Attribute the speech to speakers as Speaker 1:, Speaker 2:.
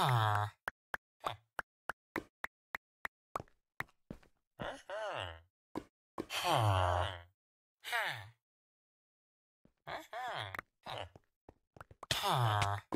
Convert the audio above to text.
Speaker 1: Ah. Ha. Ha. Ha.